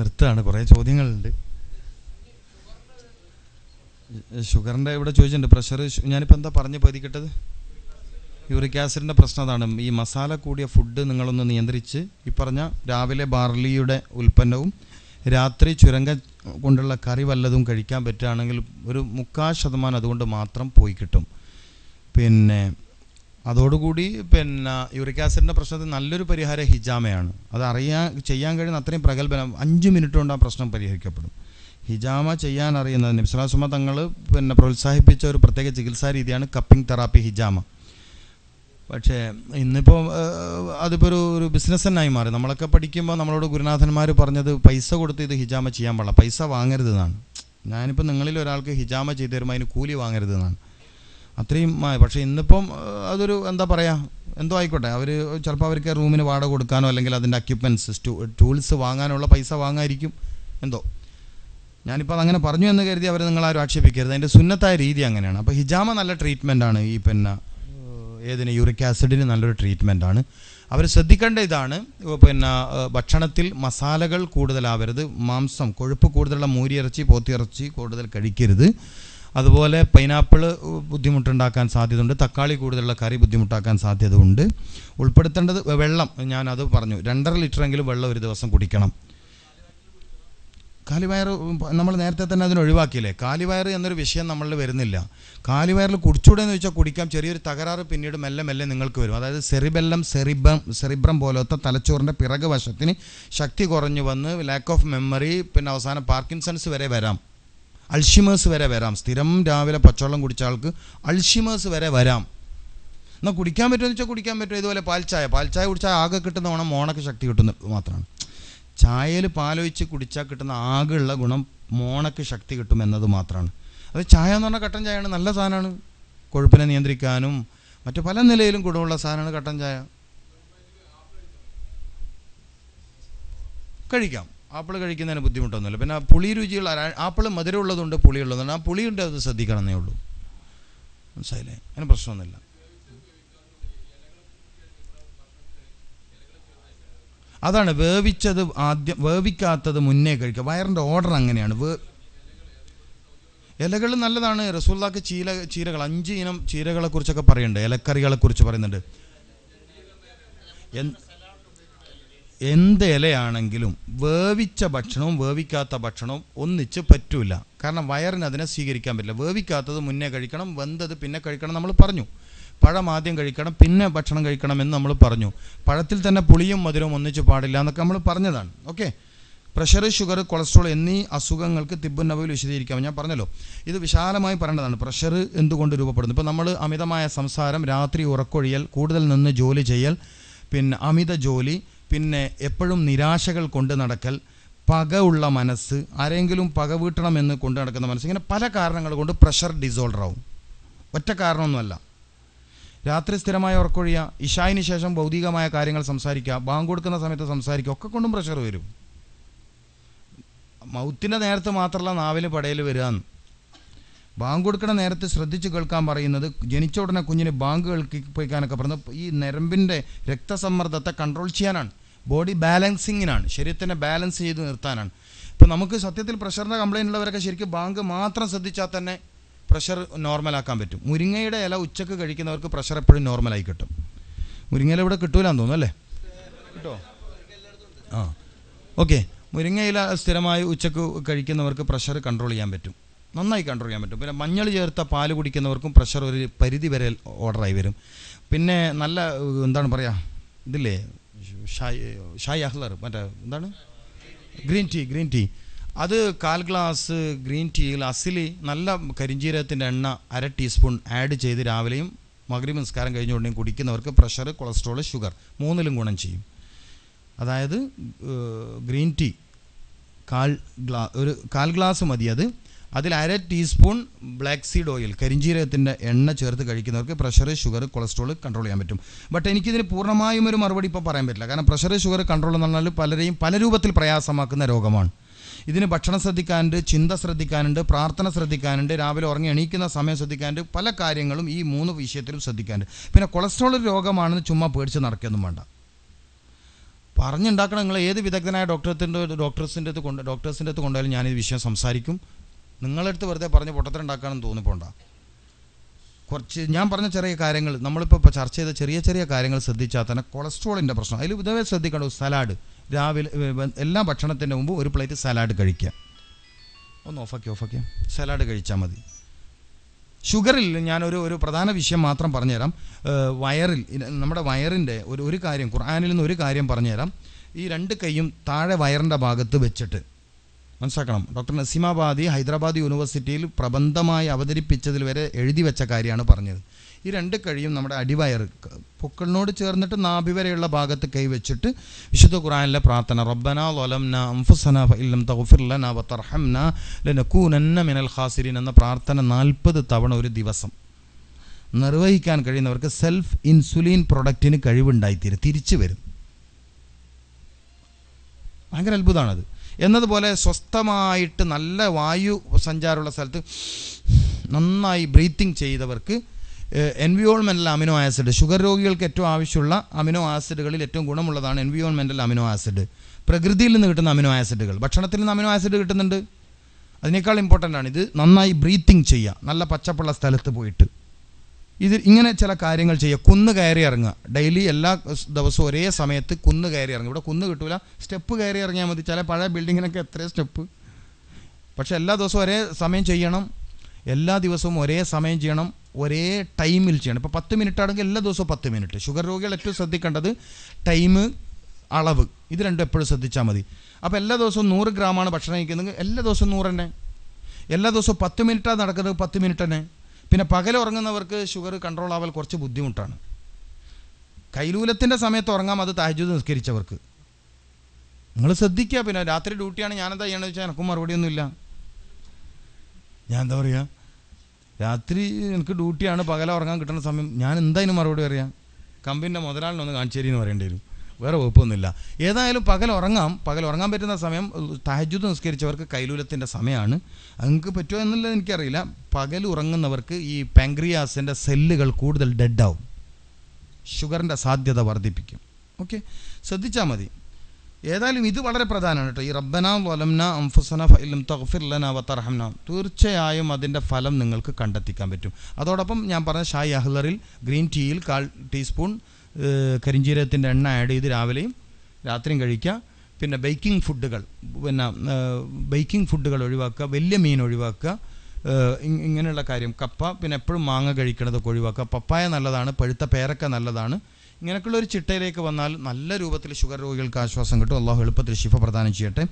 നിർത്തുകയാണ് കുറേ ചോദ്യങ്ങളുണ്ട് ഷുഗറിൻ്റെ ഇവിടെ ചോദിച്ചിട്ടുണ്ട് പ്രഷർ ഞാനിപ്പോൾ എന്താ പറഞ്ഞ് പതിക്കട്ടത് യൂറിക് ആസിഡിൻ്റെ പ്രശ്നം അതാണ് ഈ മസാല കൂടിയ ഫുഡ് നിങ്ങളൊന്ന് നിയന്ത്രിച്ച് ഈ പറഞ്ഞ രാവിലെ ബാർലിയുടെ ഉൽപ്പന്നവും രാത്രി ചുരങ്ക കൊണ്ടുള്ള കറി വല്ലതും കഴിക്കാൻ പറ്റുകയാണെങ്കിൽ ഒരു മുക്കാൽ ശതമാനം അതുകൊണ്ട് മാത്രം പോയി കിട്ടും പിന്നെ അതോടുകൂടി പിന്നെ യൂറിക് ആസിഡിൻ്റെ പ്രശ്നത്തിൽ നല്ലൊരു പരിഹാരം ഹിജാമയാണ് അത് അറിയാൻ ചെയ്യാൻ കഴിയുന്ന അത്രയും പ്രഗത്ഭനം അഞ്ച് മിനിറ്റ് കൊണ്ട് ആ പ്രശ്നം പരിഹരിക്കപ്പെടും ഹിജാമ ചെയ്യാൻ അറിയുന്നത് നിബ്സലാസുമ തങ്ങൾ പിന്നെ പ്രോത്സാഹിപ്പിച്ച ഒരു പ്രത്യേക ചികിത്സാ രീതിയാണ് കപ്പിംഗ് തെറാപ്പി ഹിജാമ പക്ഷേ ഇന്നിപ്പോൾ അതിപ്പോൾ ഒരു ഒരു ബിസിനസ് തന്നെയായി മാറി നമ്മളൊക്കെ പഠിക്കുമ്പോൾ നമ്മളോട് ഗുരുനാഥന്മാർ പറഞ്ഞത് പൈസ കൊടുത്ത് ഇത് ഹിജാമ ചെയ്യാൻ പാടില്ല പൈസ വാങ്ങരുതെന്നാണ് ഞാനിപ്പോൾ നിങ്ങളിൽ ഒരാൾക്ക് ഹിജാമ ചെയ്തു തരുമ്പോൾ അതിന് കൂലി വാങ്ങരുതെന്നാണ് അത്രയും പക്ഷേ ഇന്നിപ്പം അതൊരു എന്താ പറയുക എന്തോ ആയിക്കോട്ടെ അവർ ചിലപ്പോൾ അവർക്ക് റൂമിന് വാടക കൊടുക്കാനോ അല്ലെങ്കിൽ അതിൻ്റെ അക്യുപ്മെൻറ്റ്സ് ടൂൾസ് വാങ്ങാനുള്ള പൈസ വാങ്ങാമായിരിക്കും എന്തോ ഞാനിപ്പോൾ അങ്ങനെ പറഞ്ഞു എന്ന് കരുതി അവർ നിങ്ങളാരും ആക്ഷേപിക്കരുത് അതിൻ്റെ സുന്നത്തായ രീതി അങ്ങനെയാണ് അപ്പോൾ ഹിജാമ നല്ല ട്രീറ്റ്മെൻ്റ് ആണ് ഈ പിന്നെ ഏതിന് യൂറിക് ആസിഡിന് നല്ലൊരു ട്രീറ്റ്മെൻ്റ് ആണ് അവർ ശ്രദ്ധിക്കേണ്ട ഇതാണ് പിന്നെ ഭക്ഷണത്തിൽ മസാലകൾ കൂടുതലാവരുത് മാംസം കൊഴുപ്പ് കൂടുതലുള്ള മൂരിയിറച്ചി പോത്തിയിറച്ചി കൂടുതൽ കഴിക്കരുത് അതുപോലെ പൈനാപ്പിൾ ബുദ്ധിമുട്ടുണ്ടാക്കാൻ സാധ്യതയുണ്ട് തക്കാളി കൂടുതലുള്ള കറി ബുദ്ധിമുട്ടാക്കാൻ സാധ്യതയുണ്ട് ഉൾപ്പെടുത്തേണ്ടത് വെള്ളം ഞാൻ അത് പറഞ്ഞു രണ്ടര ലിറ്ററെങ്കിലും വെള്ളം ഒരു ദിവസം കുടിക്കണം കാലിവയർ നമ്മൾ നേരത്തെ തന്നെ അതിന് ഒഴിവാക്കിയില്ലേ കാലിവയർ എന്നൊരു വിഷയം നമ്മളിൽ വരുന്നില്ല കാലിവയറിൽ കുടിച്ചൂടെ എന്ന് വെച്ചാൽ കുടിക്കാം ചെറിയൊരു തകരാറ് പിന്നീട് മെല്ലെ മെല്ലെ നിങ്ങൾക്ക് വരും അതായത് സെറിബെല്ലം സെറിബം സെറിബ്രം പോലത്തെ തലച്ചോറിൻ്റെ പിറക് വശത്തിന് ശക്തി കുറഞ്ഞു വന്ന് ലാക്ക് ഓഫ് മെമ്മറി പിന്നെ അവസാനം പാർക്കിൻസൺസ് വരെ വരാം അൾഷിമേഴ്സ് വരെ വരാം സ്ഥിരം രാവിലെ പച്ചവെള്ളം കുടിച്ച ആൾക്ക് അൾഷിമേഴ്സ് വരെ വരാം എന്നാൽ കുടിക്കാൻ പറ്റുമെന്ന് വെച്ചാൽ കുടിക്കാൻ പറ്റും ഇതുപോലെ പാൽച്ചായ പാൽച്ചായ കുടിച്ചാൽ ആകെ കിട്ടുന്ന ഓണം മോണക്ക് ശക്തി കിട്ടുന്നത് മാത്രമാണ് ചായയിൽ പാലൊഴിച്ച് കുടിച്ചാൽ കിട്ടുന്ന ആകെയുള്ള ഗുണം മോണക്ക് ശക്തി കിട്ടും എന്നത് മാത്രമാണ് അത് ചായ എന്ന് പറഞ്ഞാൽ കട്ടൻ ചായയാണ് നല്ല സാധനമാണ് കൊഴുപ്പിനെ നിയന്ത്രിക്കാനും മറ്റു പല നിലയിലും ഗുണമുള്ള സാധനമാണ് കട്ടൻ ചായ കഴിക്കാം ആപ്പിൾ കഴിക്കുന്നതിന് ബുദ്ധിമുട്ടൊന്നുമില്ല പിന്നെ പുളി രുചിയുള്ള ആപ്പിൾ മധുരമുള്ളതുണ്ട് പുളിയുള്ളതുണ്ട് ആ പുളിയുണ്ട് അത് ശ്രദ്ധിക്കണമെന്നേ ഉള്ളൂ മനസ്സിലായില്ലേ അതിന് പ്രശ്നമൊന്നുമില്ല അതാണ് വേവിച്ചത് ആദ്യം വേവിക്കാത്തത് മുന്നേ കഴിക്കുക വയറിൻ്റെ ഓർഡർ അങ്ങനെയാണ് വേ ഇലകൾ നല്ലതാണ് റസൂല്ലാക്ക് ചീല ചീരകൾ അഞ്ച് ഇനം ചീരകളെക്കുറിച്ചൊക്കെ പറയുന്നുണ്ട് ഇലക്കറികളെക്കുറിച്ച് പറയുന്നുണ്ട് എന്ത് ഇലയാണെങ്കിലും വേവിച്ച ഭക്ഷണവും വേവിക്കാത്ത ഭക്ഷണവും ഒന്നിച്ച് പറ്റൂല കാരണം വയറിന് അതിനെ സ്വീകരിക്കാൻ പറ്റില്ല വേവിക്കാത്തത് മുന്നേ കഴിക്കണം വെന്തത് പിന്നെ കഴിക്കണം നമ്മൾ പറഞ്ഞു പഴം ആദ്യം കഴിക്കണം പിന്നെ ഭക്ഷണം കഴിക്കണം എന്ന് നമ്മൾ പറഞ്ഞു പഴത്തിൽ തന്നെ പുളിയും മധുരവും ഒന്നിച്ച് പാടില്ല എന്നൊക്കെ നമ്മൾ പറഞ്ഞതാണ് ഓക്കെ പ്രഷർ ഷുഗർ കൊളസ്ട്രോൾ എന്നീ അസുഖങ്ങൾക്ക് തിബ്ബുൻ നബയിൽ വിശദീകരിക്കാം ഞാൻ പറഞ്ഞല്ലോ ഇത് വിശാലമായി പറയേണ്ടതാണ് പ്രഷർ എന്തുകൊണ്ട് രൂപപ്പെടുന്നു ഇപ്പോൾ നമ്മൾ അമിതമായ സംസാരം രാത്രി ഉറക്കൊഴിയൽ കൂടുതൽ നിന്ന് ജോലി ചെയ്യൽ പിന്നെ അമിത ജോലി പിന്നെ എപ്പോഴും നിരാശകൾ കൊണ്ട് നടക്കൽ ഉള്ള മനസ്സ് ആരെങ്കിലും പക വീട്ടണമെന്ന് കൊണ്ട് നടക്കുന്ന മനസ്സ് ഇങ്ങനെ പല കാരണങ്ങൾ കൊണ്ട് പ്രഷർ ഡിസോൾഡർ ആവും ഒറ്റ കാരണമൊന്നുമല്ല രാത്രി സ്ഥിരമായ ഉറക്കൊഴിയുക ഇഷായിന് ശേഷം ഭൗതികമായ കാര്യങ്ങൾ സംസാരിക്കുക ബാങ്ക് കൊടുക്കുന്ന സമയത്ത് സംസാരിക്കുക ഒക്കെ കൊണ്ടും പ്രഷർ വരും മൗത്തിൻ്റെ നേരത്ത് മാത്രമല്ല നാവിൽ പടയിൽ എന്ന് ബാങ്ക് കൊടുക്കുന്ന നേരത്തെ ശ്രദ്ധിച്ച് കേൾക്കാൻ പറയുന്നത് ജനിച്ച ഉടനെ കുഞ്ഞിന് ബാങ്ക് പോയിക്കാനൊക്കെ പറയുന്നത് ഈ നരമ്പിൻ്റെ രക്തസമ്മർദ്ദത്തെ കൺട്രോൾ ചെയ്യാനാണ് ബോഡി ബാലൻസിങ്ങിനാണ് ശരീരത്തിനെ ബാലൻസ് ചെയ്ത് നിർത്താനാണ് ഇപ്പം നമുക്ക് സത്യത്തിൽ പ്രഷറിൻ്റെ കംപ്ലൈൻ്റ് ഉള്ളവരൊക്കെ ശരിക്കും ബാങ്ക് മാത്രം ശ്രദ്ധിച്ചാൽ തന്നെ പ്രഷർ നോർമലാക്കാൻ പറ്റും മുരിങ്ങയുടെ ഇല ഉച്ചക്ക് കഴിക്കുന്നവർക്ക് പ്രഷർ എപ്പോഴും നോർമലായി കിട്ടും മുരിങ്ങയില ഇവിടെ കിട്ടൂലെന്ന് തോന്നുന്നു അല്ലേ കിട്ടോ ആ ഓക്കെ മുരിങ്ങയില സ്ഥിരമായി ഉച്ചക്ക് കഴിക്കുന്നവർക്ക് പ്രഷർ കൺട്രോൾ ചെയ്യാൻ പറ്റും നന്നായി കൺട്രോൾ ചെയ്യാൻ പറ്റും പിന്നെ മഞ്ഞൾ ചേർത്ത പാൽ കുടിക്കുന്നവർക്കും പ്രഷർ ഒരു പരിധി വരെ ഓർഡറായി വരും പിന്നെ നല്ല എന്താണ് പറയുക ഇതില്ലേ ഷായ് അഹ്ലർ മറ്റേ എന്താണ് ഗ്രീൻ ടീ ഗ്രീൻ ടീ അത് കാൽ ഗ്ലാസ് ഗ്രീൻ ടീയിൽ അസിലി നല്ല കരിഞ്ചീരത്തിൻ്റെ എണ്ണ അര ടീസ്പൂൺ ആഡ് ചെയ്ത് രാവിലെയും മകരി നിസ്കാരം കഴിഞ്ഞ ഉടനെയും കുടിക്കുന്നവർക്ക് പ്രഷർ കൊളസ്ട്രോൾ ഷുഗർ മൂന്നിലും ഗുണം ചെയ്യും അതായത് ഗ്രീൻ ടീ കാൽ ഗ്ലാ ഒരു കാൽ ഗ്ലാസ് മതി അത് അതിൽ അര ടീസ്പൂൺ ബ്ലാക്ക് സീഡ് ഓയിൽ കരിഞ്ജീരകത്തിൻ്റെ എണ്ണ ചേർത്ത് കഴിക്കുന്നവർക്ക് പ്രഷർ ഷുഗർ കൊളസ്ട്രോൾ കൺട്രോൾ ചെയ്യാൻ പറ്റും ബട്ട് എനിക്കിതിന് പൂർണ്ണമായും ഒരു മറുപടി ഇപ്പോൾ പറയാൻ പറ്റില്ല കാരണം പ്രഷർ ഷുഗർ കൺട്രോൾ എന്ന് പറഞ്ഞാൽ പലരെയും പല രൂപത്തിൽ പ്രയാസമാക്കുന്ന രോഗമാണ് ഇതിന് ഭക്ഷണം ശ്രദ്ധിക്കാനുണ്ട് ചിന്ത ശ്രദ്ധിക്കാനുണ്ട് പ്രാർത്ഥന ശ്രദ്ധിക്കാനുണ്ട് രാവിലെ ഉറങ്ങി എണീക്കുന്ന സമയം ശ്രദ്ധിക്കാനുണ്ട് പല കാര്യങ്ങളും ഈ മൂന്ന് വിഷയത്തിലും ശ്രദ്ധിക്കാനുണ്ട് പിന്നെ കൊളസ്ട്രോൾ രോഗമാണെന്ന് ചുമ്മാ പേടിച്ച് നടക്കൊന്നും വേണ്ട പറഞ്ഞുണ്ടാക്കണം നിങ്ങൾ ഏത് വിദഗ്ധനായ ഡോക്ടറത്തിൻ്റെ ഡോക്ടേഴ്സിൻ്റെ അടുത്ത് കൊണ്ട് ഡോക്ടേഴ്സിൻ്റെ അടുത്ത് കൊണ്ടുപോയാലും ഞാനീ വിഷയം സംസാരിക്കും നിങ്ങളെടുത്ത് വെറുതെ പറഞ്ഞ് പൊട്ടത്തിലുണ്ടാക്കാനും തോന്നിപ്പോണ്ട കുറച്ച് ഞാൻ പറഞ്ഞ ചെറിയ കാര്യങ്ങൾ നമ്മളിപ്പോൾ ഇപ്പോൾ ചർച്ച ചെയ്ത ചെറിയ ചെറിയ കാര്യങ്ങൾ ശ്രദ്ധിച്ചാൽ തന്നെ കൊളസ്ട്രോളിൻ്റെ പ്രശ്നം അതിൽ ഇതേ ശ്രദ്ധിക്കണ്ടോ സലാഡ് രാവിലെ എല്ലാ ഭക്ഷണത്തിൻ്റെ മുമ്പ് ഒരു പ്ലേറ്റ് സലാഡ് കഴിക്കുക ഒന്ന് ഓഫാക്കി ഓഫാക്കി സലാഡ് കഴിച്ചാൽ മതി ഷുഗറിൽ ഞാനൊരു ഒരു പ്രധാന വിഷയം മാത്രം പറഞ്ഞുതരാം വയറിൽ നമ്മുടെ വയറിൻ്റെ ഒരു ഒരു കാര്യം ഖുർആാനിൽ നിന്ന് ഒരു കാര്യം പറഞ്ഞുതരാം ഈ രണ്ട് കൈയും താഴെ വയറിൻ്റെ ഭാഗത്ത് വെച്ചിട്ട് മനസ്സിലാക്കണം ഡോക്ടർ നസീമാബാദി ഹൈദരാബാദ് യൂണിവേഴ്സിറ്റിയിൽ പ്രബന്ധമായി അവതരിപ്പിച്ചതിൽ വരെ എഴുതി വെച്ച കാര്യമാണ് പറഞ്ഞത് ഈ രണ്ട് കഴിയും നമ്മുടെ അടിവയർ പൊക്കളിനോട് ചേർന്നിട്ട് നാഭി വരെയുള്ള ഭാഗത്ത് കൈവച്ചിട്ട് വിശുദ്ധ ഖുറാനിലെ പ്രാർത്ഥന റബ്ബന ലൊലംന അംഫുസന ഇല്ലം തൗഫിർലന വത്തർഹംന ലനക്കൂനന്ന മിനൽ ഹാസിരിൻ എന്ന പ്രാർത്ഥന നാൽപ്പത് തവണ ഒരു ദിവസം നിർവഹിക്കാൻ കഴിയുന്നവർക്ക് സെൽഫ് ഇൻസുലിൻ പ്രൊഡക്റ്റിന് കഴിവുണ്ടായിത്തീരും തിരിച്ചു വരും ഭയങ്കര അത്ഭുതമാണത് എന്നതുപോലെ സ്വസ്ഥമായിട്ട് നല്ല വായു സഞ്ചാരമുള്ള സ്ഥലത്ത് നന്നായി ബ്രീത്തിങ് ചെയ്തവർക്ക് എൻവിയോൺമെൻ്റൽ അമിനോ ആസിഡ് ഷുഗർ രോഗികൾക്ക് ഏറ്റവും ആവശ്യമുള്ള അമിനോ ആസിഡുകളിൽ ഏറ്റവും ഗുണമുള്ളതാണ് എൻവിയോൺമെൻ്റൽ അമിനോ ആസിഡ് പ്രകൃതിയിൽ നിന്ന് കിട്ടുന്ന അമിനോ ആസിഡുകൾ ഭക്ഷണത്തിൽ നിന്ന് അമിനോ ആസിഡ് കിട്ടുന്നുണ്ട് അതിനേക്കാൾ ഇമ്പോർട്ടൻ്റ് ആണ് ഇത് നന്നായി ബ്രീത്തിങ് ചെയ്യുക നല്ല പച്ചപ്പുള്ള സ്ഥലത്ത് പോയിട്ട് ഇതിൽ ഇങ്ങനെ ചില കാര്യങ്ങൾ ചെയ്യുക കുന്ന് കയറി ഇറങ്ങുക ഡെയിലി എല്ലാ ദിവസവും ഒരേ സമയത്ത് കുന്ന് കയറി ഇറങ്ങുക ഇവിടെ കുന്ന് കിട്ടൂല സ്റ്റെപ്പ് കയറി ഇറങ്ങിയാൽ മതി ചില പഴയ ബിൽഡിങ്ങിനൊക്കെ എത്ര സ്റ്റെപ്പ് പക്ഷെ എല്ലാ ദിവസവും ഒരേ സമയം ചെയ്യണം എല്ലാ ദിവസവും ഒരേ സമയം ചെയ്യണം ഒരേ ടൈമിൽ ചെയ്യണം ഇപ്പോൾ പത്ത് മിനിറ്റ് ആണെങ്കിൽ എല്ലാ ദിവസവും പത്ത് മിനിറ്റ് ഷുഗർ രോഗികൾ ഏറ്റവും ശ്രദ്ധിക്കേണ്ടത് ടൈം അളവ് ഇത് രണ്ടും എപ്പോഴും ശ്രദ്ധിച്ചാൽ മതി അപ്പോൾ എല്ലാ ദിവസവും നൂറ് ഗ്രാമാണ് ഭക്ഷണം കഴിക്കുന്നത് എല്ലാ ദിവസവും നൂറ് തന്നെ എല്ലാ ദിവസവും പത്ത് മിനിറ്റാണ് നടക്കുന്നത് പത്ത് മിനിറ്റ് തന്നെ പിന്നെ പകൽ ഉറങ്ങുന്നവർക്ക് ഷുഗർ കൺട്രോൾ ആവാൻ കുറച്ച് ബുദ്ധിമുട്ടാണ് കൈലൂലത്തിൻ്റെ സമയത്ത് ഉറങ്ങാം അത് താജ്ജുദ് നിസ്കരിച്ചവർക്ക് നിങ്ങൾ ശ്രദ്ധിക്കുക പിന്നെ രാത്രി ഡ്യൂട്ടിയാണ് ഞാനെന്താ ചെയ്യണമെന്ന് വെച്ചാൽ എനക്കും മറുപടിയൊന്നുമില്ല ഞാൻ എന്താ പറയുക രാത്രി എനിക്ക് ഡ്യൂട്ടിയാണ് പകല ഉറങ്ങാൻ കിട്ടുന്ന സമയം ഞാൻ എന്തായാലും മറുപടി പറയാം കമ്പനിൻ്റെ മുതലാളിനൊന്ന് കാണിച്ചേരി എന്ന് പറയേണ്ടി വരും വേറെ വകുപ്പൊന്നുമില്ല ഏതായാലും പകൽ ഉറങ്ങാം പകൽ ഉറങ്ങാൻ പറ്റുന്ന സമയം തഹജുദ് നിസ്കരിച്ചവർക്ക് കൈലൂലത്തിൻ്റെ സമയമാണ് നിങ്ങൾക്ക് പറ്റുമോ എന്നുള്ളത് എനിക്കറിയില്ല പകൽ ഉറങ്ങുന്നവർക്ക് ഈ പാങ്ക്രിയാസിൻ്റെ സെല്ലുകൾ കൂടുതൽ ഡെഡാവും ഷുഗറിൻ്റെ സാധ്യത വർദ്ധിപ്പിക്കും ഓക്കെ ശ്രദ്ധിച്ചാൽ മതി ഏതായാലും ഇത് വളരെ പ്രധാനമാണ് കേട്ടോ ഈ റബ്ബന വലംന അംഫുസന ഫൈലും തഗ്ഫിർലന വത്തർഹംന തീർച്ചയായും അതിൻ്റെ ഫലം നിങ്ങൾക്ക് കണ്ടെത്തിക്കാൻ പറ്റും അതോടൊപ്പം ഞാൻ പറഞ്ഞ ഷായ് അഹ്ലറിൽ ഗ്രീൻ ടീയിൽ കാൽ ടീസ്പൂൺ കരിഞ്ചീരത്തിൻ്റെ എണ്ണ ആഡ് ചെയ്ത് രാവിലെയും രാത്രിയും കഴിക്കുക പിന്നെ ബേക്കിംഗ് ഫുഡുകൾ പിന്നെ ബേക്കിംഗ് ഫുഡുകൾ ഒഴിവാക്കുക വലിയ മീൻ ഒഴിവാക്കുക ഇങ്ങനെയുള്ള കാര്യം കപ്പ പിന്നെ എപ്പോഴും മാങ്ങ കഴിക്കണതൊക്കെ ഒഴിവാക്കുക പപ്പായ നല്ലതാണ് പഴുത്ത പേരക്ക നല്ലതാണ് ഇങ്ങനെയൊക്കെയുള്ള ഒരു ചിട്ടയിലേക്ക് വന്നാൽ നല്ല രൂപത്തിൽ ഷുഗർ രോഗികൾക്ക് ആശ്വാസം കിട്ടും അള്ളാഹു എളുപ്പത്തിൽ ശിഫ പ്രദാനം ചെയ്യട്ടെ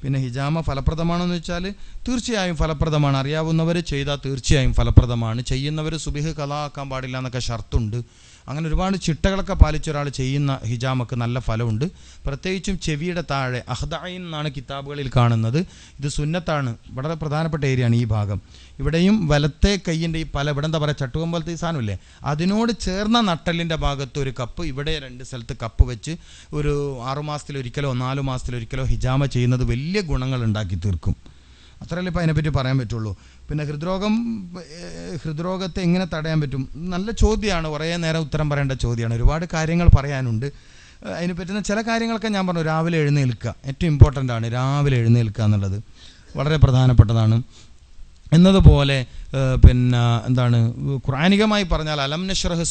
പിന്നെ ഹിജാമ ഫലപ്രദമാണെന്ന് വെച്ചാൽ തീർച്ചയായും ഫലപ്രദമാണ് അറിയാവുന്നവർ ചെയ്താൽ തീർച്ചയായും ഫലപ്രദമാണ് ചെയ്യുന്നവർ സുബിഹ് ആക്കാൻ പാടില്ല എന്നൊക്കെ ഷർത്തുണ്ട് അങ്ങനെ ഒരുപാട് ചിട്ടകളൊക്കെ പാലിച്ച ഒരാൾ ചെയ്യുന്ന ഹിജാമക്ക് നല്ല ഫലമുണ്ട് പ്രത്യേകിച്ചും ചെവിയുടെ താഴെ അഹ്ദായി എന്നാണ് കിതാബുകളിൽ കാണുന്നത് ഇത് സുന്നത്താണ് വളരെ പ്രധാനപ്പെട്ട ഏരിയയാണ് ഈ ഭാഗം ഇവിടെയും വലത്തെ കയ്യിൻ്റെ ഈ പല ഇവിടെ എന്താ പറയുക പോലത്തെ ഈ സാധനമില്ലേ അതിനോട് ചേർന്ന നട്ടലിൻ്റെ ഭാഗത്ത് ഒരു കപ്പ് ഇവിടെ രണ്ട് സ്ഥലത്ത് കപ്പ് വെച്ച് ഒരു ആറുമാസത്തിലൊരിക്കലോ നാലു മാസത്തിലൊരിക്കലോ ഹിജാമ ചെയ്യുന്നത് വലിയ ഗുണങ്ങൾ ഉണ്ടാക്കി തീർക്കും അത്രയല്ലേ ഇപ്പോൾ അതിനെപ്പറ്റി പറയാൻ പറ്റുള്ളൂ പിന്നെ ഹൃദ്രോഗം ഹൃദ്രോഗത്തെ എങ്ങനെ തടയാൻ പറ്റും നല്ല ചോദ്യമാണ് കുറേ നേരം ഉത്തരം പറയേണ്ട ചോദ്യമാണ് ഒരുപാട് കാര്യങ്ങൾ പറയാനുണ്ട് അതിന് പറ്റുന്ന ചില കാര്യങ്ങളൊക്കെ ഞാൻ പറഞ്ഞു രാവിലെ എഴുന്നേൽക്കുക ഏറ്റവും ഇമ്പോർട്ടൻ്റ് ആണ് രാവിലെ എഴുന്നേൽക്കുക എന്നുള്ളത് വളരെ പ്രധാനപ്പെട്ടതാണ് എന്നതുപോലെ പിന്നെ എന്താണ് ഖുറാനികമായി പറഞ്ഞാൽ അലം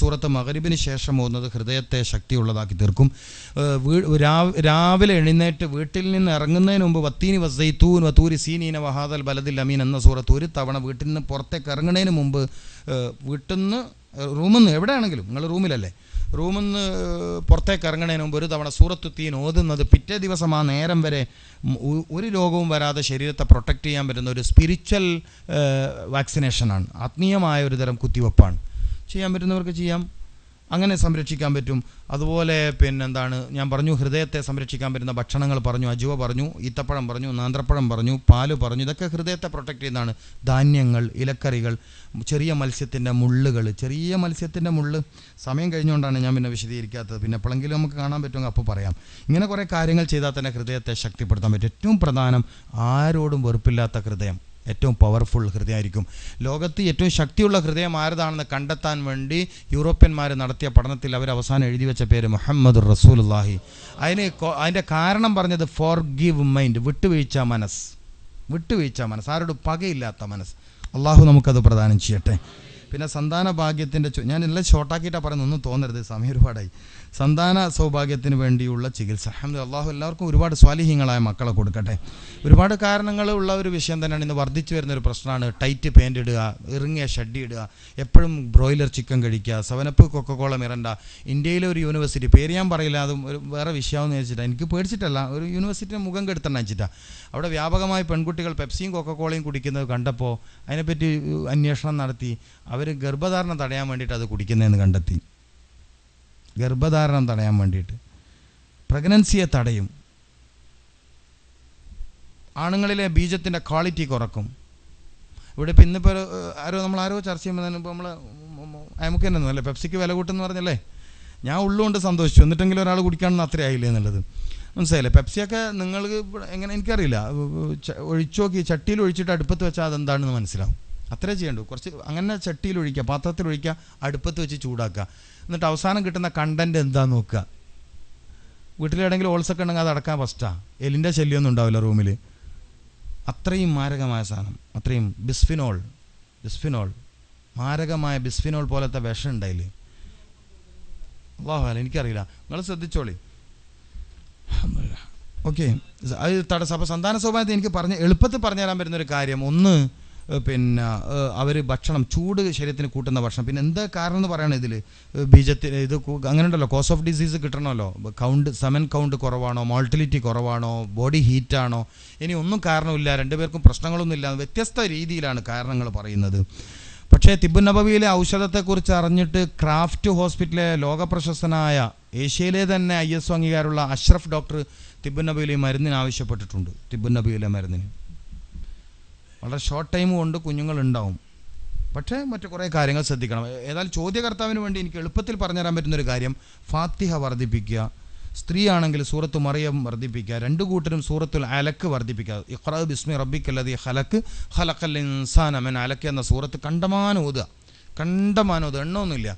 സൂറത്ത് മകരിബിന് ശേഷം പോകുന്നത് ഹൃദയത്തെ ശക്തിയുള്ളതാക്കി തീർക്കും രാവിലെ എഴുന്നേറ്റ് വീട്ടിൽ നിന്ന് ഇറങ്ങുന്നതിന് മുമ്പ് വത്തീനി വസൈത്തൂൻ വത്തൂരി സീനീന വഹാദൽ ബലദിൽ അമീൻ എന്ന സൂറത്ത് ഒരു തവണ വീട്ടിൽ നിന്ന് പുറത്തേക്ക് ഇറങ്ങുന്നതിന് മുമ്പ് വീട്ടിൽ നിന്ന് റൂമിൽ നിന്ന് എവിടെയാണെങ്കിലും നിങ്ങൾ റൂമിലല്ലേ റൂമിൽ നിന്ന് പുറത്തേക്ക് ഇറങ്ങണേന് മുമ്പ് ഒരു തവണ സൂറത്തുത്തീൻ ഓതുന്നത് പിറ്റേ ദിവസം ആ നേരം വരെ ഒരു രോഗവും വരാതെ ശരീരത്തെ പ്രൊട്ടക്റ്റ് ചെയ്യാൻ പറ്റുന്ന ഒരു സ്പിരിച്വൽ വാക്സിനേഷനാണ് ആത്മീയമായ ഒരു തരം കുത്തിവെപ്പാണ് ചെയ്യാൻ പറ്റുന്നവർക്ക് ചെയ്യാം അങ്ങനെ സംരക്ഷിക്കാൻ പറ്റും അതുപോലെ പിന്നെന്താണ് ഞാൻ പറഞ്ഞു ഹൃദയത്തെ സംരക്ഷിക്കാൻ പറ്റുന്ന ഭക്ഷണങ്ങൾ പറഞ്ഞു അജുവ പറഞ്ഞു ഈത്തപ്പഴം പറഞ്ഞു നാന്ത്രപ്പഴം പറഞ്ഞു പാല് പറഞ്ഞു ഇതൊക്കെ ഹൃദയത്തെ പ്രൊട്ടക്റ്റ് ചെയ്യുന്നതാണ് ധാന്യങ്ങൾ ഇലക്കറികൾ ചെറിയ മത്സ്യത്തിൻ്റെ മുള്ളുകൾ ചെറിയ മത്സ്യത്തിൻ്റെ മുള്ള് സമയം കഴിഞ്ഞുകൊണ്ടാണ് ഞാൻ പിന്നെ വിശദീകരിക്കാത്തത് പിന്നെ എപ്പോഴെങ്കിലും നമുക്ക് കാണാൻ പറ്റുമെങ്കിൽ അപ്പോൾ പറയാം ഇങ്ങനെ കുറേ കാര്യങ്ങൾ ചെയ്താൽ തന്നെ ഹൃദയത്തെ ശക്തിപ്പെടുത്താൻ പറ്റും ഏറ്റവും പ്രധാനം ആരോടും വെറുപ്പില്ലാത്ത ഹൃദയം ഏറ്റവും പവർഫുൾ ഹൃദയമായിരിക്കും ലോകത്ത് ഏറ്റവും ശക്തിയുള്ള ഹൃദയം ആരതാണെന്ന് കണ്ടെത്താൻ വേണ്ടി യൂറോപ്യന്മാർ നടത്തിയ പഠനത്തിൽ അവർ അവസാനം എഴുതി വെച്ച പേര് മുഹമ്മദ് റസൂലുല്ലാഹി അതിന് അതിൻ്റെ കാരണം പറഞ്ഞത് ഫോർ ഗീവ് മൈൻഡ് വിട്ടുവീഴ്ച മനസ്സ് വിട്ടുവീഴ്ച മനസ്സ് ആരോട് പകയില്ലാത്ത മനസ്സ് അള്ളാഹു നമുക്കത് പ്രദാനം ചെയ്യട്ടെ പിന്നെ സന്താന ഭാഗ്യത്തിൻ്റെ ഞാൻ എല്ലാം ഷോർട്ടാക്കിയിട്ടാണ് പറയുന്നത് ഒന്നും തോന്നരുത് സമയം ഒരുപാടായി സന്താന സൗഭാഗ്യത്തിന് വേണ്ടിയുള്ള ചികിത്സ അഹമ്മദ് അള്ളാഹു എല്ലാവർക്കും ഒരുപാട് സ്വാലിഹ്യങ്ങളായ മക്കളെ കൊടുക്കട്ടെ ഒരുപാട് കാരണങ്ങളുള്ള ഒരു വിഷയം തന്നെയാണ് ഇന്ന് വർദ്ധിച്ചു വരുന്ന ഒരു പ്രശ്നമാണ് ടൈറ്റ് പാൻറ് ഇടുക ഇറങ്ങിയ ഷഡ്ഡി ഇടുക എപ്പോഴും ബ്രോയിലർ ചിക്കൻ കഴിക്കുക സെവനപ്പ് കൊക്കക്കോള മിറണ്ട ഇന്ത്യയിലെ ഒരു യൂണിവേഴ്സിറ്റി പേര് ഞാൻ പറയില്ല അതും ഒരു വേറെ വിഷയമാണെന്ന് വെച്ചിട്ടാണ് എനിക്ക് പേടിച്ചിട്ടല്ല ഒരു യൂണിവേഴ്സിറ്റി മുഖം കെടുത്തണം വെച്ചിട്ടാണ് അവിടെ വ്യാപകമായി പെൺകുട്ടികൾ പെപ്സിയും കൊക്കക്കോളയും കുടിക്കുന്നത് കണ്ടപ്പോൾ അതിനെപ്പറ്റി അന്വേഷണം നടത്തി അവർ ഗർഭധാരണം തടയാൻ വേണ്ടിയിട്ട് അത് കുടിക്കുന്നതെന്ന് കണ്ടെത്തി ഗർഭധാരണം തടയാൻ വേണ്ടിയിട്ട് പ്രഗ്നൻസിയെ തടയും ആണുങ്ങളിലെ ബീജത്തിൻ്റെ ക്വാളിറ്റി കുറക്കും ഇവിടെ ഇപ്പം ഇന്നിപ്പോൾ ആരോ നമ്മൾ ആരോ ചർച്ച ചെയ്യുമ്പോൾ തന്നെ ഇപ്പോൾ നമ്മൾ അയമുക്ക് തന്നെ അല്ലേ പെപ്സിക്ക് വില കൂട്ടെന്ന് പറഞ്ഞല്ലേ ഞാൻ ഉള്ളുകൊണ്ട് സന്തോഷിച്ചു എന്നിട്ടെങ്കിലും ഒരാൾ കുടിക്കാണെന്ന് അത്ര ആയില്ല എന്നുള്ളത് മനസ്സിലായില്ലേ പെപ്സിയൊക്കെ നിങ്ങൾക്ക് എങ്ങനെ എനിക്കറിയില്ല ഒഴിച്ചു നോക്കി ചട്ടിയിൽ ഒഴിച്ചിട്ട് അടുപ്പത്ത് വെച്ചാൽ അതെന്താണെന്ന് മനസ്സിലാവും അത്രേ ചെയ്യേണ്ടൂ കുറച്ച് അങ്ങനെ ചട്ടിയിൽ ഒഴിക്കുക പാത്രത്തിൽ ഒഴിക്കുക അടുപ്പത്ത് വെച്ച് ചൂടാക്കുക എന്നിട്ട് അവസാനം കിട്ടുന്ന കണ്ടന്റ് എന്താ നോക്കുക വീട്ടിലെവിടെയെങ്കിലും ഓൾസൊക്കെ ഉണ്ടെങ്കിൽ അത് അടക്കാൻ ഫസ്റ്റാ എലിൻ്റെ ശല്യമൊന്നും ഉണ്ടാവില്ല റൂമിൽ അത്രയും മാരകമായ സാധനം അത്രയും ബിസ്ഫിനോൾ ബിസ്ഫിനോൾ മാരകമായ ബിസ്ഫിനോൾ പോലത്തെ വിഷം ഉണ്ടായില്ലേ അള്ളാഹുല എനിക്കറിയില്ല നിങ്ങൾ ശ്രദ്ധിച്ചോളി ഓക്കെ അത് തടസ്സം അപ്പോൾ സന്താന സൗഭാഗ്യത്തെ എനിക്ക് പറഞ്ഞ് എളുപ്പത്തിൽ പറഞ്ഞു തരാൻ പറ്റുന്നൊരു കാര്യം ഒന്ന് പിന്നെ അവർ ഭക്ഷണം ചൂട് ശരീരത്തിന് കൂട്ടുന്ന ഭക്ഷണം പിന്നെ എന്താ കാരണം എന്ന് പറയുന്നത് ഇതിൽ ബീജത്തിൽ ഇത് അങ്ങനെയുണ്ടല്ലോ കോസ് ഓഫ് ഡിസീസ് കിട്ടണമല്ലോ കൗണ്ട് സെമൻ കൗണ്ട് കുറവാണോ മോൾട്ടിലിറ്റി കുറവാണോ ബോഡി ഹീറ്റാണോ ഇനി ഒന്നും കാരണമില്ല രണ്ടുപേർക്കും പ്രശ്നങ്ങളൊന്നും ഇല്ല വ്യത്യസ്ത രീതിയിലാണ് കാരണങ്ങൾ പറയുന്നത് പക്ഷേ തിബു നബവിയിലെ ഔഷധത്തെക്കുറിച്ച് അറിഞ്ഞിട്ട് ക്രാഫ്റ്റ് ഹോസ്പിറ്റലിലെ ലോകപ്രശസ്തനായ ഏഷ്യയിലെ തന്നെ ഐ എസ് അംഗീകാരമുള്ള അഷ്റഫ് ഡോക്ടർ തിബു നബിയിലെ മരുന്നിന് ആവശ്യപ്പെട്ടിട്ടുണ്ട് തിബു നബിയിലെ മരുന്നിന് വളരെ ഷോർട്ട് ടൈം കൊണ്ട് കുഞ്ഞുങ്ങൾ ഉണ്ടാവും പക്ഷേ മറ്റു കുറേ കാര്യങ്ങൾ ശ്രദ്ധിക്കണം ഏതായാലും ചോദ്യകർത്താവിന് വേണ്ടി എനിക്ക് എളുപ്പത്തിൽ പറഞ്ഞുതരാൻ പറ്റുന്നൊരു കാര്യം ഫാത്തിഹ വർദ്ധിപ്പിക്കുക സ്ത്രീ ആണെങ്കിൽ സൂറത്ത് മറിയം വർദ്ധിപ്പിക്കുക രണ്ടു കൂട്ടരും സൂറത്തുൽ അലക്ക് വർദ്ധിപ്പിക്കുക ഇഖ്റാ ബിസ്മി അല്ലാതെ ഹലക്ക് ഹലക്കൽ ഇൻസാൻ അമൻ അലക്ക് എന്ന സൂറത്ത് കണ്ടമാനം ഓതുക കണ്ടമാനം ഓതുക എണ്ണമൊന്നുമില്ല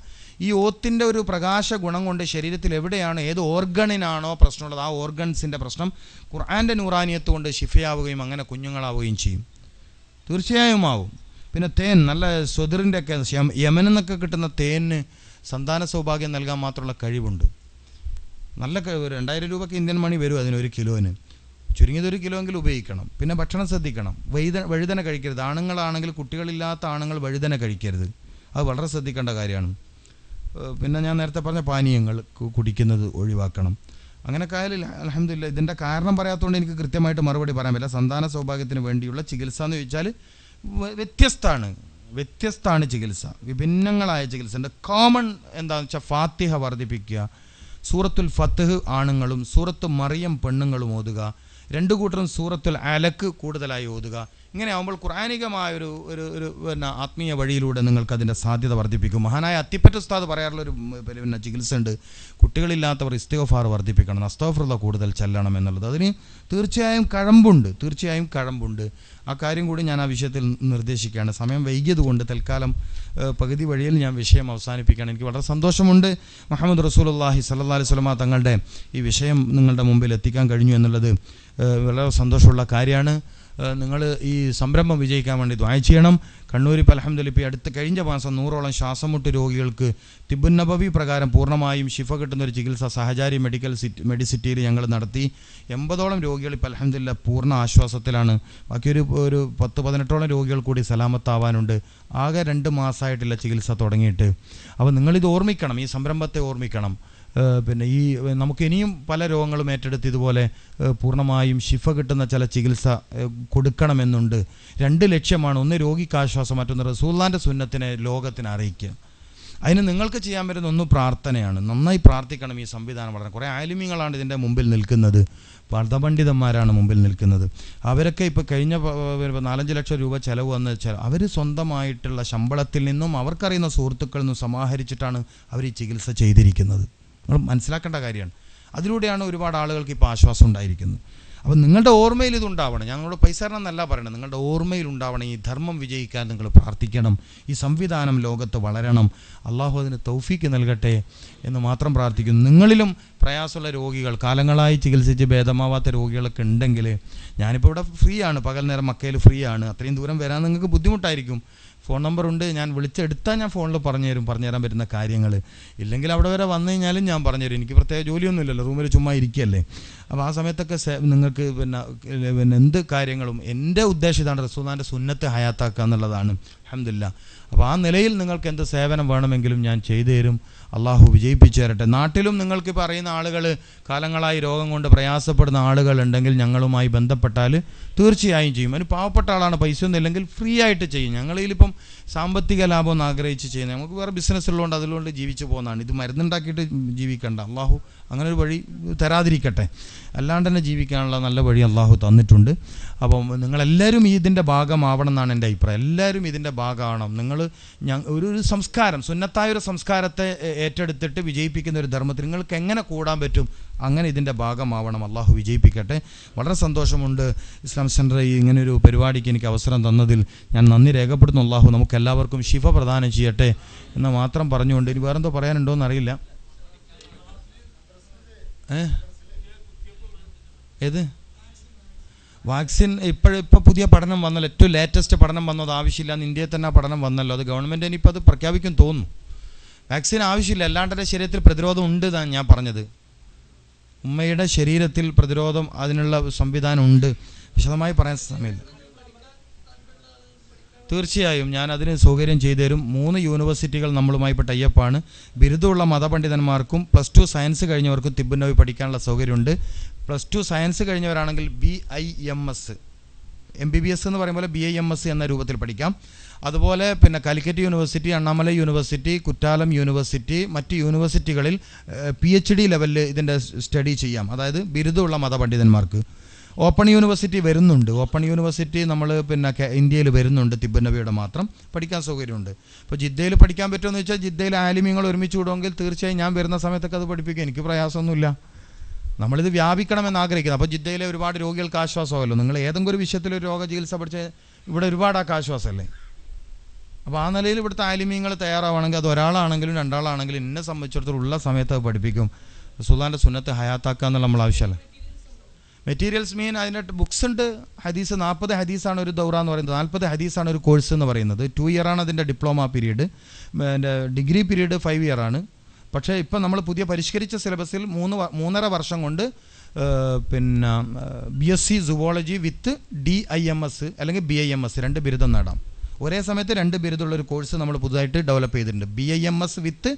ഈ ഓത്തിൻ്റെ ഒരു പ്രകാശ ഗുണം കൊണ്ട് ശരീരത്തിൽ എവിടെയാണ് ഏത് ഓർഗണിനാണോ പ്രശ്നമുള്ളത് ആ ഓർഗൺസിൻ്റെ പ്രശ്നം ഖുർആൻ്റെ നൂറാനിയത്ത് കൊണ്ട് ഷിഫയാവുകയും അങ്ങനെ കുഞ്ഞുങ്ങളാവുകയും ചെയ്യും തീർച്ചയായും ആവും പിന്നെ തേൻ നല്ല സ്വതിറിൻ്റെ ഒക്കെ യമനെന്നൊക്കെ കിട്ടുന്ന തേന് സന്താന സൗഭാഗ്യം നൽകാൻ മാത്രമുള്ള കഴിവുണ്ട് നല്ല രണ്ടായിരം രൂപയ്ക്ക് ഇന്ത്യൻ മണി വരും അതിന് ഒരു കിലോന് ചുരുങ്ങിയത് ഒരു കിലോ എങ്കിലും ഉപയോഗിക്കണം പിന്നെ ഭക്ഷണം ശ്രദ്ധിക്കണം വൈത വഴുതന കഴിക്കരുത് ആണുങ്ങളാണെങ്കിൽ കുട്ടികളില്ലാത്ത ആണുങ്ങൾ വഴുതന കഴിക്കരുത് അത് വളരെ ശ്രദ്ധിക്കേണ്ട കാര്യമാണ് പിന്നെ ഞാൻ നേരത്തെ പറഞ്ഞ പാനീയങ്ങൾ കുടിക്കുന്നത് ഒഴിവാക്കണം അങ്ങനെയൊക്കെ ആയാലും അലഹമില്ല ഇതിൻ്റെ കാരണം പറയാത്തതുകൊണ്ട് എനിക്ക് കൃത്യമായിട്ട് മറുപടി പറയാൻ പറ്റില്ല സന്താന സൗഭാഗ്യത്തിന് വേണ്ടിയുള്ള ചികിത്സ എന്ന് ചോദിച്ചാൽ വ്യത്യസ്തമാണ് വ്യത്യസ്തമാണ് ചികിത്സ വിഭിന്നങ്ങളായ ചികിത്സ ഉണ്ട് കോമൺ എന്താണെന്ന് വെച്ചാൽ ഫാത്തിഹ വർദ്ധിപ്പിക്കുക സൂറത്തുൽ ഫത്തഹ് ആണുങ്ങളും സൂറത്ത് മറിയം പെണ്ണുങ്ങളും ഓതുക രണ്ടു കൂട്ടരും സൂറത്തുൽ അലക്ക് കൂടുതലായി ഓതുക ഇങ്ങനെ ആകുമ്പോൾ ഖുറാനികമായ ഒരു ഒരു ഒരു പിന്നെ ആത്മീയ വഴിയിലൂടെ നിങ്ങൾക്ക് അതിൻ്റെ സാധ്യത വർദ്ധിപ്പിക്കും മഹാനായ അത്തിപ്പറ്റ ഉസ്താദ് പറയാറുള്ള ഒരു പിന്നെ ചികിത്സ ഉണ്ട് കുട്ടികളില്ലാത്തവർ ഇസ്തിഗഫാർ വർദ്ധിപ്പിക്കണം അസ്തോഫ്രത കൂടുതൽ ചെല്ലണം എന്നുള്ളത് അതിന് തീർച്ചയായും കഴമ്പുണ്ട് തീർച്ചയായും കഴമ്പുണ്ട് ആ കാര്യം കൂടി ഞാൻ ആ വിഷയത്തിൽ നിർദ്ദേശിക്കുകയാണ് സമയം വൈകിയതുകൊണ്ട് തൽക്കാലം പകുതി വഴിയിൽ ഞാൻ വിഷയം അവസാനിപ്പിക്കുകയാണ് എനിക്ക് വളരെ സന്തോഷമുണ്ട് മുഹമ്മദ് റസൂൽ അള്ളാഹി സല്ലാ അലൈഹി സ്വലമ തങ്ങളുടെ ഈ വിഷയം നിങ്ങളുടെ മുമ്പിൽ എത്തിക്കാൻ കഴിഞ്ഞു എന്നുള്ളത് വളരെ സന്തോഷമുള്ള കാര്യമാണ് നിങ്ങൾ ഈ സംരംഭം വിജയിക്കാൻ വേണ്ടി ദ്വായ ചെയ്യണം കണ്ണൂരിൽ അലഹമ്മദിലിപ്പി അടുത്ത കഴിഞ്ഞ മാസം നൂറോളം ശ്വാസമുട്ട് രോഗികൾക്ക് തിബുന്നബവി പ്രകാരം പൂർണ്ണമായും ശിഫ കിട്ടുന്ന ഒരു ചികിത്സ സഹചാരി മെഡിക്കൽ സിറ്റി മെഡിസിറ്റിയിൽ ഞങ്ങൾ നടത്തി എൺപതോളം രോഗികൾ ഇപ്പം അലഹമ്മദില്ല പൂർണ്ണ ആശ്വാസത്തിലാണ് ബാക്കിയൊരു ഒരു പത്ത് പതിനെട്ടോളം രോഗികൾ കൂടി സലാമത്താവാനുണ്ട് ആകെ രണ്ട് മാസമായിട്ടില്ല ചികിത്സ തുടങ്ങിയിട്ട് അപ്പോൾ നിങ്ങളിത് ഓർമ്മിക്കണം ഈ സംരംഭത്തെ ഓർമ്മിക്കണം പിന്നെ ഈ നമുക്ക് ഇനിയും പല രോഗങ്ങളും ഏറ്റെടുത്ത് ഇതുപോലെ പൂർണ്ണമായും ശിഫ കിട്ടുന്ന ചില ചികിത്സ കൊടുക്കണമെന്നുണ്ട് രണ്ട് ലക്ഷ്യമാണ് ഒന്ന് രോഗിക്ക് ആശ്വാസം മറ്റൊന്ന് റസൂല്ലാൻ്റെ സുന്നത്തിനെ ലോകത്തിന് അറിയിക്കുക അതിന് നിങ്ങൾക്ക് ചെയ്യാൻ പറ്റുന്ന ഒന്ന് പ്രാർത്ഥനയാണ് നന്നായി പ്രാർത്ഥിക്കണം ഈ സംവിധാനം വളരെ കുറേ ആലിമ്യങ്ങളാണ് ഇതിൻ്റെ മുമ്പിൽ നിൽക്കുന്നത് പദപണ്ഡിതന്മാരാണ് മുമ്പിൽ നിൽക്കുന്നത് അവരൊക്കെ ഇപ്പോൾ കഴിഞ്ഞ നാലഞ്ച് ലക്ഷം രൂപ ചിലവ് വന്ന് ചില അവർ സ്വന്തമായിട്ടുള്ള ശമ്പളത്തിൽ നിന്നും അവർക്കറിയുന്ന സുഹൃത്തുക്കളിൽ നിന്നും സമാഹരിച്ചിട്ടാണ് അവർ ഈ ചികിത്സ ചെയ്തിരിക്കുന്നത് നമ്മൾ മനസ്സിലാക്കേണ്ട കാര്യമാണ് അതിലൂടെയാണ് ഒരുപാട് ആളുകൾക്ക് ഇപ്പോൾ ആശ്വാസം ഉണ്ടായിരിക്കുന്നത് അപ്പം നിങ്ങളുടെ ഓർമ്മയിൽ ഇത് ഉണ്ടാവണം ഞാൻ നിങ്ങളുടെ പൈസ പറയണം നിങ്ങളുടെ ഓർമ്മയിൽ ഉണ്ടാവണം ഈ ധർമ്മം വിജയിക്കാൻ നിങ്ങൾ പ്രാർത്ഥിക്കണം ഈ സംവിധാനം ലോകത്ത് വളരണം അള്ളാഹു അതിന് തൗഫീക്ക് നൽകട്ടെ എന്ന് മാത്രം പ്രാർത്ഥിക്കുന്നു നിങ്ങളിലും പ്രയാസമുള്ള രോഗികൾ കാലങ്ങളായി ചികിത്സിച്ച് ഭേദമാവാത്ത രോഗികളൊക്കെ ഉണ്ടെങ്കിൽ ഞാനിപ്പോൾ ഇവിടെ ഫ്രീ ആണ് പകൽ നേരം മക്കയിൽ ഫ്രീ ആണ് അത്രയും ദൂരം വരാൻ നിങ്ങൾക്ക് ബുദ്ധിമുട്ടായിരിക്കും ഫോൺ നമ്പർ ഉണ്ട് ഞാൻ വിളിച്ചെടുത്താൽ ഞാൻ ഫോണിൽ പറഞ്ഞുതരും പറഞ്ഞുതരാൻ പറ്റുന്ന കാര്യങ്ങൾ ഇല്ലെങ്കിൽ അവിടെ വരെ വന്നു കഴിഞ്ഞാലും ഞാൻ പറഞ്ഞുതരും എനിക്ക് പ്രത്യേക ജോലിയൊന്നുമില്ലല്ലോ റൂമിൽ ചുമ്മാ ഇരിക്കുകയല്ലേ അപ്പോൾ ആ സമയത്തൊക്കെ നിങ്ങൾക്ക് പിന്നെ പിന്നെ എന്ത് കാര്യങ്ങളും എൻ്റെ ഉദ്ദേശം ഇതാണ് റസൂദാൻ്റെ സുന്നത്ത് ഹയാത്താക്കുക എന്നുള്ളതാണ് അഹമ്മദില്ല അപ്പോൾ ആ നിലയിൽ നിങ്ങൾക്ക് എന്ത് സേവനം വേണമെങ്കിലും ഞാൻ ചെയ്തു തരും അള്ളാഹു വിജയിപ്പിച്ചു തരട്ടെ നാട്ടിലും നിങ്ങൾക്ക് പറയുന്ന ആളുകൾ കാലങ്ങളായി രോഗം കൊണ്ട് പ്രയാസപ്പെടുന്ന ആളുകളുണ്ടെങ്കിൽ ഞങ്ങളുമായി ബന്ധപ്പെട്ടാൽ തീർച്ചയായും ചെയ്യും അതിന് പാവപ്പെട്ട ആളാണ് പൈസ ഇല്ലെങ്കിൽ ഫ്രീ ആയിട്ട് ചെയ്യും ഞങ്ങളിലിപ്പം സാമ്പത്തിക ലാഭം എന്ന് ആഗ്രഹിച്ച് ചെയ്യുന്നത് നമുക്ക് വേറെ ബിസിനസ് ഉള്ളതുകൊണ്ട് അതിലുകൊണ്ട് ജീവിച്ചു പോകുന്നതാണ് ഇത് മരുന്നുണ്ടാക്കിയിട്ട് ജീവിക്കണ്ട അള്ളാഹു അങ്ങനെ ഒരു വഴി തരാതിരിക്കട്ടെ അല്ലാണ്ട് തന്നെ ജീവിക്കാനുള്ള നല്ല വഴി അള്ളാഹു തന്നിട്ടുണ്ട് അപ്പം നിങ്ങളെല്ലാവരും ഇതിൻ്റെ ഭാഗമാവണം എന്നാണ് എൻ്റെ അഭിപ്രായം എല്ലാവരും ഇതിൻ്റെ ഭാഗമാണോ നിങ്ങൾ ഒരു ഒരു സംസ്കാരം സുന്നത്തായ ഒരു സംസ്കാരത്തെ ഏറ്റെടുത്തിട്ട് വിജയിപ്പിക്കുന്ന ഒരു ധർമ്മത്തിൽ നിങ്ങൾക്ക് എങ്ങനെ കൂടാൻ പറ്റും അങ്ങനെ ഇതിൻ്റെ ഭാഗമാവണം അള്ളാഹു വിജയിപ്പിക്കട്ടെ വളരെ സന്തോഷമുണ്ട് ഇസ്ലാം സെൻറ്റർ ഇങ്ങനൊരു പരിപാടിക്ക് എനിക്ക് അവസരം തന്നതിൽ ഞാൻ നന്ദി രേഖപ്പെടുത്തുന്നു അള്ളാഹു നമുക്ക് എല്ലാവർക്കും ശിഫ പ്രദാനം ചെയ്യട്ടെ എന്ന് മാത്രം പറഞ്ഞുകൊണ്ട് ഇനി വേറെന്തോ പറയാനുണ്ടോ എന്നറിയില്ല ഏത് വാക്സിൻ ഇപ്പോഴും ഇപ്പോൾ പുതിയ പഠനം വന്നല്ലോ ഏറ്റവും ലേറ്റസ്റ്റ് പഠനം വന്നത് ആവശ്യമില്ല എന്ന് ഇന്ത്യയിൽ തന്നെ പഠനം വന്നല്ലോ അത് ഗവൺമെൻറ് ഇനിയിപ്പോൾ അത് പ്രഖ്യാപിക്കും തോന്നുന്നു വാക്സിൻ ആവശ്യമില്ല അല്ലാണ്ടെ ശരീരത്തിൽ പ്രതിരോധം ഉണ്ട് എന്നാണ് ഞാൻ പറഞ്ഞത് ഉമ്മയുടെ ശരീരത്തിൽ പ്രതിരോധം അതിനുള്ള സംവിധാനം ഉണ്ട് വിശദമായി പറയാൻ സമയമില്ല തീർച്ചയായും ഞാൻ അതിന് സൗകര്യം ചെയ്തുതരും മൂന്ന് യൂണിവേഴ്സിറ്റികൾ നമ്മളുമായി ഇപ്പോൾ ടൈപ്പാണ് ബിരുദമുള്ള മതപണ്ഡിതന്മാർക്കും പ്ലസ് ടു സയൻസ് കഴിഞ്ഞവർക്കും തിബുനവി പഠിക്കാനുള്ള സൗകര്യമുണ്ട് പ്ലസ് ടു സയൻസ് കഴിഞ്ഞവരാണെങ്കിൽ B I M S M B B S എന്ന് പറയുമ്പോൾ ബി ഐ എം എസ് എന്ന രൂപത്തിൽ പഠിക്കാം അതുപോലെ പിന്നെ Calicut university Annamalai university Kuttalam university മറ്റ് യൂണിവേഴ്സിറ്റികളിൽ പി എച്ച് ഡി ലെവലിൽ ഇതിൻ്റെ സ്റ്റഡി ചെയ്യാം അതായത് ബിരുദമുള്ള മതപണ്ഡിതന്മാർക്ക് ഓപ്പൺ യൂണിവേഴ്സിറ്റി വരുന്നുണ്ട് ഓപ്പൺ യൂണിവേഴ്സിറ്റി നമ്മൾ പിന്നെ ഇന്ത്യയിൽ വരുന്നുണ്ട് നബിയുടെ മാത്രം പഠിക്കാൻ സൗകര്യമുണ്ട് അപ്പോൾ ജിദ്ദയിൽ പഠിക്കാൻ പറ്റുമെന്ന് വെച്ചാൽ ജിദ്ദയിൽ ആലിമ്യങ്ങൾ ഒരുമിച്ച് വിടുമെങ്കിൽ തീർച്ചയായും ഞാൻ വരുന്ന സമയത്തൊക്കെ അത് പഠിപ്പിക്കും എനിക്ക് പ്രയാസമൊന്നുമില്ല നമ്മളിത് വ്യാപിക്കണമെന്ന് ആഗ്രഹിക്കുന്നത് അപ്പോൾ ജിദ്ദയിലെ ഒരുപാട് രോഗികൾക്ക് ആശ്വാസമല്ലോ നിങ്ങൾ ഏതെങ്കിലും ഒരു വിഷയത്തിൽ ഒരു രോഗ ചികിത്സ പഠിച്ച ഇവിടെ ഒരുപാട് ആ ആശ്വാസമല്ലേ അപ്പോൾ ആ നിലയിൽ ഇവിടുത്തെ ആലിമ്യങ്ങൾ തയ്യാറാവുകയാണെങ്കിൽ അത് ഒരാളാണെങ്കിലും രണ്ടാളാണെങ്കിലും എന്നെ സംബന്ധിച്ചിടത്തോളം ഉള്ള സമയത്ത് അത് പഠിപ്പിക്കും സുൽത്താൻ്റെ സുന്നത്തെ ഹയാത്താക്കുക എന്നുള്ള നമ്മൾ ആവശ്യമല്ലേ മെറ്റീരിയൽസ് മീൻ അതിനകത്ത് ബുക്സ് ഉണ്ട് ഹദീസ് നാൽപ്പത് ഹദീസാണ് ഒരു ദൗറ എന്ന് പറയുന്നത് നാൽപ്പത് ഹദീസാണ് ഒരു കോഴ്സ് എന്ന് പറയുന്നത് ടു ഇയർ ആണ് അതിൻ്റെ ഡിപ്ലോമ പീരീഡ് എൻ്റെ ഡിഗ്രി പീരീഡ് ഫൈവ് ഇയർ ആണ് പക്ഷേ ഇപ്പം നമ്മൾ പുതിയ പരിഷ്കരിച്ച സിലബസിൽ മൂന്ന് മൂന്നര വർഷം കൊണ്ട് പിന്നെ B S C zoology with D I M S അല്ലെങ്കിൽ ബി ഐ എം എസ് രണ്ട് ബിരുദം നേടാം ഒരേ സമയത്ത് രണ്ട് ബിരുദമുള്ള ഒരു കോഴ്സ് നമ്മൾ പുതുതായിട്ട് ഡെവലപ്പ് ചെയ്തിട്ടുണ്ട് B I M S with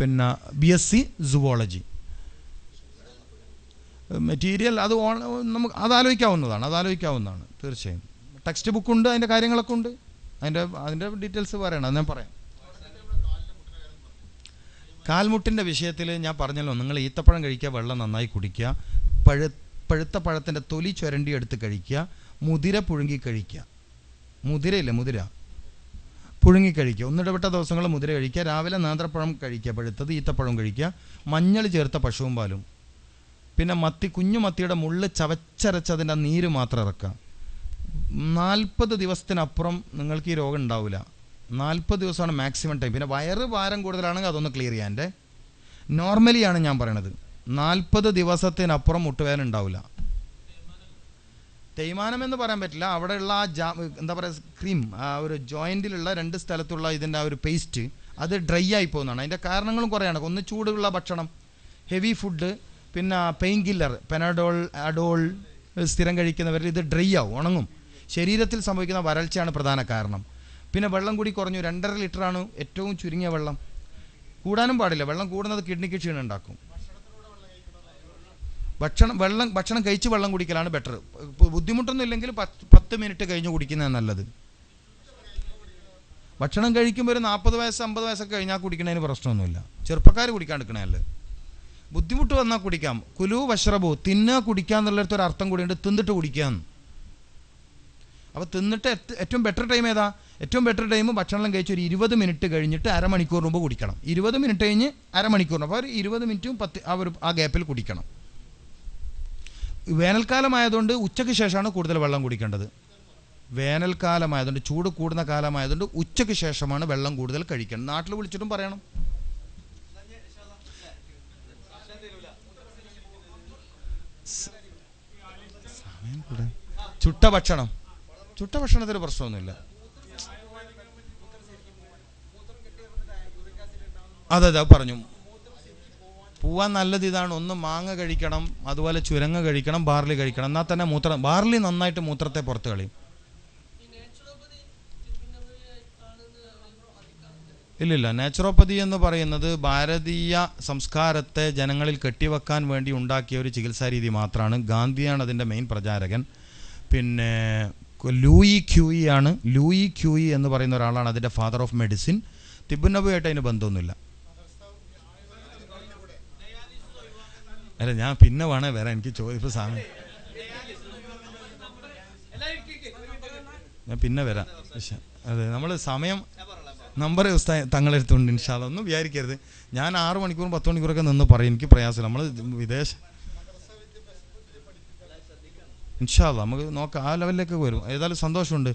പിന്നെ B S C zoology material അത് നമുക്ക് അത് ആലോചിക്കാവുന്നതാണ് അത് ആലോചിക്കാവുന്നതാണ് തീർച്ചയായും ടെക്സ്റ്റ് ബുക്ക് ഉണ്ട് അതിൻ്റെ കാര്യങ്ങളൊക്കെ ഉണ്ട് അതിൻ്റെ അതിൻ്റെ ഡീറ്റെയിൽസ് പറയണം അത് ഞാൻ പറയാം കാൽമുട്ടിൻ്റെ വിഷയത്തിൽ ഞാൻ പറഞ്ഞല്ലോ നിങ്ങൾ ഈത്തപ്പഴം കഴിക്കുക വെള്ളം നന്നായി കുടിക്കുക പഴു പഴുത്ത പഴത്തിൻ്റെ തൊലി ചുരണ്ടി എടുത്ത് കഴിക്കുക മുതിര പുഴുങ്ങി കഴിക്കുക മുതിരയില്ലേ മുതിര പുഴുങ്ങി കഴിക്കുക ഒന്നിടപെട്ട ദിവസങ്ങൾ മുതിര കഴിക്കുക രാവിലെ നേന്ത്രപ്പഴം കഴിക്കുക പഴുത്തത് ഈത്തപ്പഴം കഴിക്കുക മഞ്ഞൾ ചേർത്ത പശുവും പാലും പിന്നെ മത്തി കുഞ്ഞു മത്തിയുടെ മുള്ള് ചവച്ചരച്ചതിൻ്റെ നീര് മാത്രം ഇറക്കുക നാൽപ്പത് ദിവസത്തിനപ്പുറം നിങ്ങൾക്ക് ഈ രോഗം ഉണ്ടാവില്ല നാൽപ്പത് ദിവസമാണ് മാക്സിമം ടൈം പിന്നെ വയറ് ഭാരം കൂടുതലാണെങ്കിൽ അതൊന്ന് ക്ലിയർ എൻ്റെ നോർമലിയാണ് ഞാൻ പറയണത് നാൽപ്പത് ദിവസത്തിനപ്പുറം മുട്ടുവേദന ഉണ്ടാവില്ല തേയ്മാനം എന്ന് പറയാൻ പറ്റില്ല അവിടെയുള്ള ആ ജാ എന്താ പറയുക ക്രീം ആ ഒരു ജോയിൻറ്റിലുള്ള രണ്ട് സ്ഥലത്തുള്ള ഇതിൻ്റെ ആ ഒരു പേസ്റ്റ് അത് ഡ്രൈ ആയി പോകുന്നതാണ് അതിൻ്റെ കാരണങ്ങളും കുറേയാണ് ഒന്ന് ചൂടുള്ള ഭക്ഷണം ഹെവി ഫുഡ് പിന്നെ പെയിൻ കില്ലർ പെനഡോൾ അഡോൾ സ്ഥിരം കഴിക്കുന്നവരിൽ ഇത് ഡ്രൈ ആവും ഉണങ്ങും ശരീരത്തിൽ സംഭവിക്കുന്ന വരൾച്ചയാണ് പ്രധാന കാരണം പിന്നെ വെള്ളം കൂടി കുറഞ്ഞു രണ്ടര ലിറ്ററാണ് ഏറ്റവും ചുരുങ്ങിയ വെള്ളം കൂടാനും പാടില്ല വെള്ളം കൂടുന്നത് കിഡ്നിക്ക് ക്ഷീണം ഉണ്ടാക്കും ഭക്ഷണം വെള്ളം ഭക്ഷണം കഴിച്ച് വെള്ളം കുടിക്കലാണ് ബെറ്റർ ബുദ്ധിമുട്ടൊന്നും ഇല്ലെങ്കിൽ പത്ത് മിനിറ്റ് കഴിഞ്ഞ് കുടിക്കുന്നതാണ് നല്ലത് ഭക്ഷണം കഴിക്കുമ്പോൾ ഒരു നാൽപ്പത് വയസ്സ് അമ്പത് വയസ്സൊക്കെ കഴിഞ്ഞാൽ കുടിക്കുന്നതിന് പ്രശ്നമൊന്നുമില്ല ചെറുപ്പക്കാർ കുടിക്കാണ്ടിരിക്കണേ ബുദ്ധിമുട്ട് വന്നാൽ കുടിക്കാം കുലു വഷ്റബു തിന്നുക കുടിക്കുക എന്നുള്ളിടത്ത് അർത്ഥം കൂടിയുണ്ട് തിന്നിട്ട് കുടിക്കുക എന്ന് അപ്പോൾ തിന്നിട്ട് ഏറ്റവും ബെറ്റർ ടൈം ഏതാ ഏറ്റവും ബെറ്റർ ടൈം ഭക്ഷണം കഴിച്ച് ഒരു ഇരുപത് മിനിറ്റ് കഴിഞ്ഞിട്ട് അരമണിക്കൂർ മുമ്പ് കുടിക്കണം ഇരുപത് മിനിറ്റ് കഴിഞ്ഞ് അരമണിക്കൂറിന് അപ്പോൾ ഒരു ഇരുപത് മിനിറ്റും പത്ത് ആ ഒരു ആ ഗ്യാപ്പിൽ കുടിക്കണം വേനൽക്കാലമായതുകൊണ്ട് ഉച്ചയ്ക്ക് ശേഷമാണ് കൂടുതൽ വെള്ളം കുടിക്കേണ്ടത് വേനൽക്കാലമായതുകൊണ്ട് ചൂട് കൂടുന്ന കാലമായതുകൊണ്ട് ഉച്ചയ്ക്ക് ശേഷമാണ് വെള്ളം കൂടുതൽ കഴിക്കേണ്ടത് നാട്ടിൽ വിളിച്ചിട്ടും പറയണം ചുട്ട ഭക്ഷണം ചുട്ട ഭക്ഷണത്തിൽ പ്രശ്നമൊന്നുമില്ല അതെ അതെ പറഞ്ഞു പോവാൻ നല്ലത് ഇതാണ് ഒന്ന് മാങ്ങ കഴിക്കണം അതുപോലെ ചുരങ്ങ കഴിക്കണം ബാർലി കഴിക്കണം എന്നാൽ തന്നെ മൂത്രം ബാർലി നന്നായിട്ട് മൂത്രത്തെ പുറത്ത് കളയും ഇല്ലില്ല നാച്ചുറോപ്പതി എന്ന് പറയുന്നത് ഭാരതീയ സംസ്കാരത്തെ ജനങ്ങളിൽ കെട്ടിവെക്കാൻ വേണ്ടി ഉണ്ടാക്കിയ ഒരു ചികിത്സാ രീതി മാത്രമാണ് ഗാന്ധിയാണ് അതിൻ്റെ മെയിൻ പ്രചാരകൻ പിന്നെ ലൂയി ക്യൂയി ആണ് ലൂയി ക്യൂയി എന്ന് പറയുന്ന ഒരാളാണ് അതിൻ്റെ ഫാദർ ഓഫ് മെഡിസിൻ തിബുനബുമായിട്ട് അതിന് ബന്ധമൊന്നുമില്ല അല്ല ഞാൻ പിന്നെ വേണേ വരാൻ എനിക്ക് ചോദിപ്പ് സാമി ഞാൻ പിന്നെ വരാം അതെ നമ്മൾ സമയം നമ്പർ അടുത്തുണ്ട് ഇൻഷാല്ല ഒന്നും വിചാരിക്കരുത് ഞാൻ ആറു മണിക്കൂറും പത്ത് മണിക്കൂറൊക്കെ നിന്ന് പറയും എനിക്ക് പ്രയാസം നമ്മൾ വിദേശ ഇൻഷാല്ല നമുക്ക് നോക്കാം ആ ലെവലിലേക്ക് വരും ഏതായാലും സന്തോഷമുണ്ട്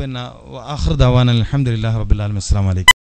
പിന്നെ അഹ്ദാൻ അലഹമുല്ലാ റബുലാലും അസ്സാം വലൈക്കും